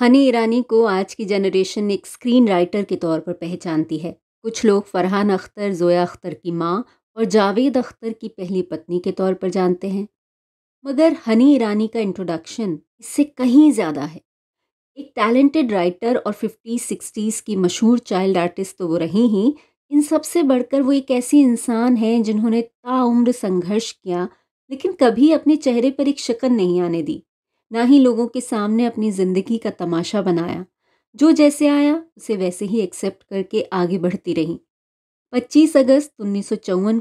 हनी ईरानी को आज की जनरेशन एक स्क्रीन राइटर के तौर पर पहचानती है कुछ लोग फरहान अख्तर जोया अख्तर की माँ और जावेद अख्तर की पहली पत्नी के तौर पर जानते हैं मगर हनी ईरानी का इंट्रोडक्शन इससे कहीं ज़्यादा है एक टैलेंटेड राइटर और फिफ्टी सिक्सटीज़ की मशहूर चाइल्ड आर्टिस्ट तो वो रही ही इन सबसे बढ़कर वो एक ऐसी इंसान हैं जिन्होंने ताउम्र संघर्ष किया लेकिन कभी अपने चेहरे पर एक शकन नहीं आने दी ना ही लोगों के सामने अपनी ज़िंदगी का तमाशा बनाया जो जैसे आया उसे वैसे ही एक्सेप्ट करके आगे बढ़ती रही 25 अगस्त उन्नीस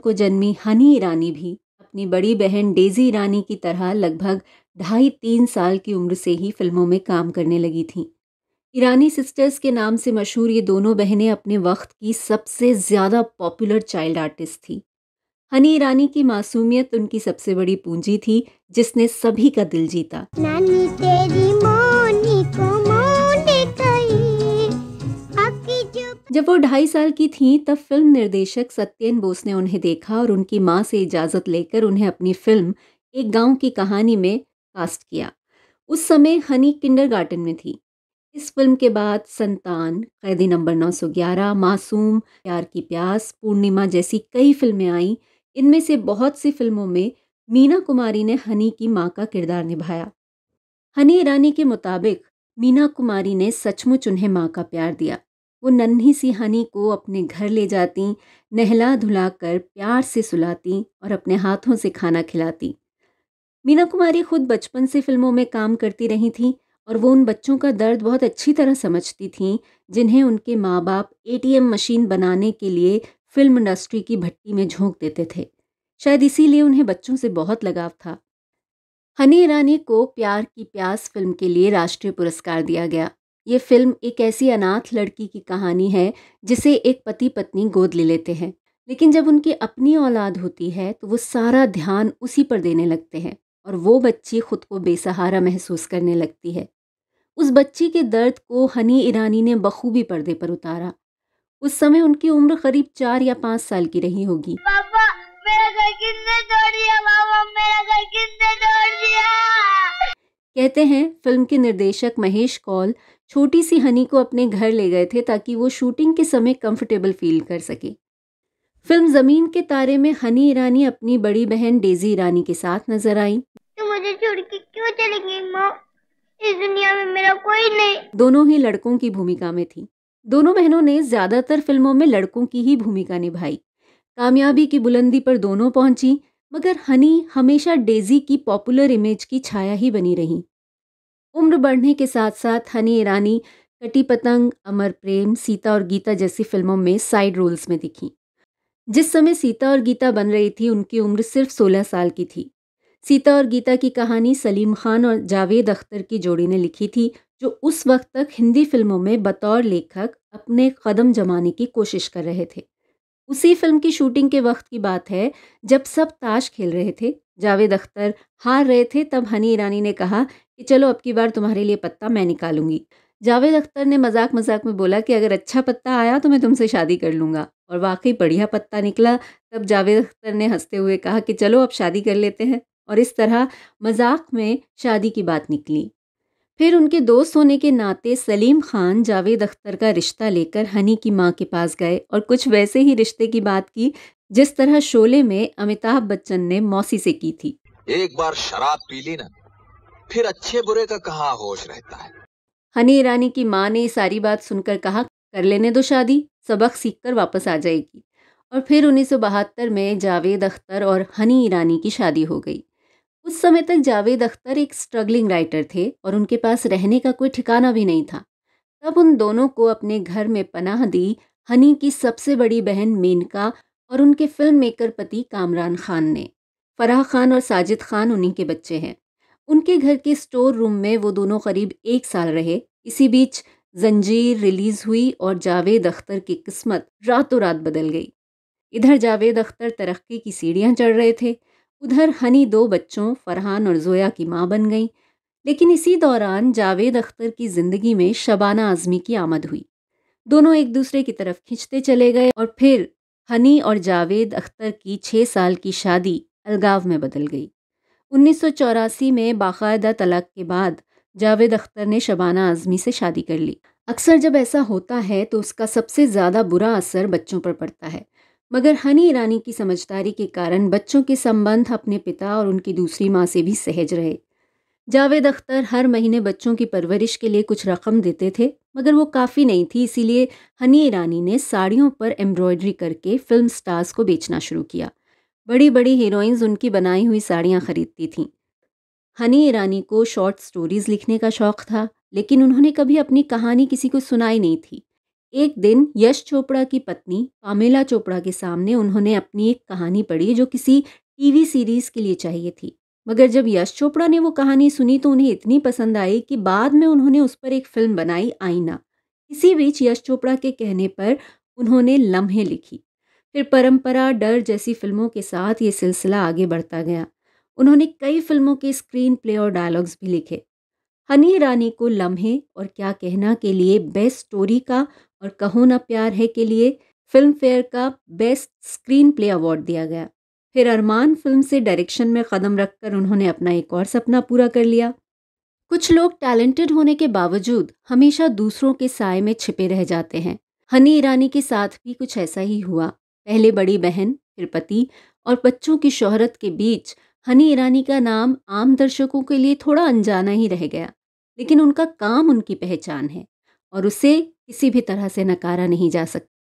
को जन्मी हनी ईरानी भी अपनी बड़ी बहन डेजी ईरानी की तरह लगभग ढाई तीन साल की उम्र से ही फिल्मों में काम करने लगी थी ईरानी सिस्टर्स के नाम से मशहूर ये दोनों बहनें अपने वक्त की सबसे ज़्यादा पॉपुलर चाइल्ड आर्टिस्ट थी हनी ईरानी की मासूमियत उनकी सबसे बड़ी पूंजी थी जिसने सभी का दिल जीता नानी तेरी मोनी को जब वो ढाई साल की थीं तब फिल्म निर्देशक सत्यन बोस ने उन्हें देखा और उनकी माँ से इजाज़त लेकर उन्हें अपनी फिल्म एक गांव की कहानी में कास्ट किया उस समय हनी किंडर में थी इस फिल्म के बाद संतान कैदी नंबर 911, मासूम प्यार की प्यास पूर्णिमा जैसी कई फिल्में आईं इनमें से बहुत सी फिल्मों में मीना कुमारी ने हनी की मां का किरदार निभाया हनी ईरानी के मुताबिक मीना कुमारी ने सचमुच उन्हें माँ का प्यार दिया वो नन्ही सी हनी को अपने घर ले जाती नहला धुला कर प्यार से सुलाती और अपने हाथों से खाना खिलाती मीना कुमारी खुद बचपन से फिल्मों में काम करती रही थी और वो उन बच्चों का दर्द बहुत अच्छी तरह समझती थीं जिन्हें उनके माँ बाप एटीएम मशीन बनाने के लिए फिल्म इंडस्ट्री की भट्टी में झोंक देते थे शायद इसीलिए उन्हें बच्चों से बहुत लगाव था हनी ईरानी को प्यार की प्यास फिल्म के लिए राष्ट्रीय पुरस्कार दिया गया ये फिल्म एक ऐसी अनाथ लड़की की कहानी है जिसे एक पति पत्नी गोद ले लेते हैं लेकिन जब उनकी अपनी औलाद होती है तो वो सारा ध्यान उसी पर देने लगते हैं और वो बच्ची खुद को बेसहारा महसूस करने लगती है उस बच्ची के दर्द को हनी ईरानी ने बखूबी पर्दे पर उतारा उस समय उनकी उम्र करीब चार या पाँच साल की रही होगी कहते हैं फिल्म के निर्देशक महेश कौल छोटी सी हनी को अपने घर ले गए थे ताकि वो शूटिंग के समय कंफर्टेबल फील कर सके फिल्म ज़मीन के तारे में हनी ईरानी अपनी बड़ी बहन डेजी ईरानी के साथ नजर आई तो मुझे छोड़ के क्यों चलेंगे माँ इस दुनिया में मेरा कोई नहीं दोनों ही लड़कों की भूमिका में थी दोनों बहनों ने ज़्यादातर फिल्मों में लड़कों की ही भूमिका निभाई कामयाबी की बुलंदी पर दोनों पहुंची मगर हनी हमेशा डेजी की पॉपुलर इमेज की छाया ही बनी रही उम्र बढ़ने के साथ साथ हनी ईरानी कटी पतंग अमर प्रेम सीता और गीता जैसी फिल्मों में साइड रोल्स में दिखी जिस समय सीता और गीता बन रही थी उनकी उम्र सिर्फ 16 साल की थी सीता और गीता की कहानी सलीम खान और जावेद अख्तर की जोड़ी ने लिखी थी जो उस वक्त तक हिंदी फिल्मों में बतौर लेखक अपने कदम जमाने की कोशिश कर रहे थे उसी फिल्म की शूटिंग के वक्त की बात है जब सब ताश खेल रहे थे जावेद अख्तर हार रहे थे तब हनी ईरानी ने कहा कि चलो अब की बार तुम्हारे लिए पत्ता मैं निकालूंगी जावेद अख्तर ने मजाक मजाक में बोला कि अगर अच्छा पत्ता आया तो मैं तुमसे शादी कर लूँगा और वाकई बढ़िया पत्ता निकला तब जावेद अख्तर ने हंसते हुए कहा कि चलो अब शादी कर लेते हैं और इस तरह मजाक में शादी की बात निकली फिर उनके दोस्त होने के नाते सलीम खान जावेद अख्तर का रिश्ता लेकर हनी की माँ के पास गए और कुछ वैसे ही रिश्ते की बात की जिस तरह शोले में अमिताभ बच्चन ने मौसी से की थी एक बार शराब पी ली ना फिर अच्छे बुरे का कहा होश रहता है हनी ईरानी की माँ ने सारी बात सुनकर कहा कर लेने दो शादी सबक सीख कर वापस आ जाएगी और फिर उन्नीस में जावेद अख्तर और हनी ईरानी की शादी हो गई उस समय तक जावेद अख्तर एक स्ट्रगलिंग राइटर थे और उनके पास रहने का कोई ठिकाना भी नहीं था तब उन दोनों को अपने घर में पनाह दी हनी की सबसे बड़ी बहन मेनका और उनके फिल्म मेकर पति कामरान खान ने फराह खान और साजिद खान उन्हीं के बच्चे हैं उनके घर के स्टोर रूम में वो दोनों करीब एक साल रहे इसी बीच जंजीर रिलीज हुई और जावेद अख्तर की किस्मत रातों रात बदल गई इधर जावेद अख्तर तरक्की की सीढ़ियाँ चढ़ रहे थे उधर हनी दो बच्चों फरहान और जोया की माँ बन गई लेकिन इसी दौरान जावेद अख्तर की ज़िंदगी में शबाना आज़मी की आमद हुई दोनों एक दूसरे की तरफ खींचते चले गए और फिर हनी और जावेद अख्तर की छः साल की शादी अलगाव में बदल गई उन्नीस में बाकायदा तलाक के बाद जावेद अख्तर ने शबाना आज़मी से शादी कर ली अक्सर जब ऐसा होता है तो उसका सबसे ज़्यादा बुरा असर बच्चों पर पड़ता है मगर हनी ईरानी की समझदारी के कारण बच्चों के संबंध अपने पिता और उनकी दूसरी माँ से भी सहज रहे जावेद अख्तर हर महीने बच्चों की परवरिश के लिए कुछ रकम देते थे मगर वो काफ़ी नहीं थी इसीलिए हनी ईरानी ने साड़ियों पर एम्ब्रॉयडरी करके फिल्म स्टार्स को बेचना शुरू किया बड़ी बड़ी हीरोइंस उनकी बनाई हुई साड़ियाँ खरीदती थीं हनी ईरानी को शॉर्ट स्टोरीज़ लिखने का शौक़ था लेकिन उन्होंने कभी अपनी कहानी किसी को सुनाई नहीं थी एक दिन यश चोपड़ा की पत्नी पामेला चोपड़ा के सामने उन्होंने अपनी एक कहानी पढ़ी जो किसी टीवी सीरीज के लिए चाहिए थी मगर जब यश चोपड़ा ने वो कहानी सुनी तो उन्हें इतनी पसंद आई कि बाद में उन्होंने उस पर एक फिल्म बनाई आईना इसी बीच यश चोपड़ा के कहने पर उन्होंने लम्हे लिखी फिर परंपरा डर जैसी फिल्मों के साथ ये सिलसिला आगे बढ़ता गया उन्होंने कई फिल्मों के स्क्रीन प्ले और डायलॉग्स भी लिखे हनी रानी को लम्हे और क्या कहना के लिए बेस्ट स्टोरी का और कहो ना प्यार है के लिए फिल्म फेयर का बेस्ट स्क्रीन प्ले अवार्ड दिया गया फिर अरमान फिल्म से डायरेक्शन में कदम रखकर उन्होंने अपना एक और सपना पूरा कर लिया कुछ लोग टैलेंटेड होने के बावजूद हमेशा दूसरों के साय में छिपे रह जाते हैं हनी ईरानी के साथ भी कुछ ऐसा ही हुआ पहले बड़ी बहन फिर पति और बच्चों की शोहरत के बीच हनी ईरानी का नाम आम दर्शकों के लिए थोड़ा अनजाना ही रह गया लेकिन उनका काम उनकी पहचान है और उसे किसी भी तरह से नकारा नहीं जा सकता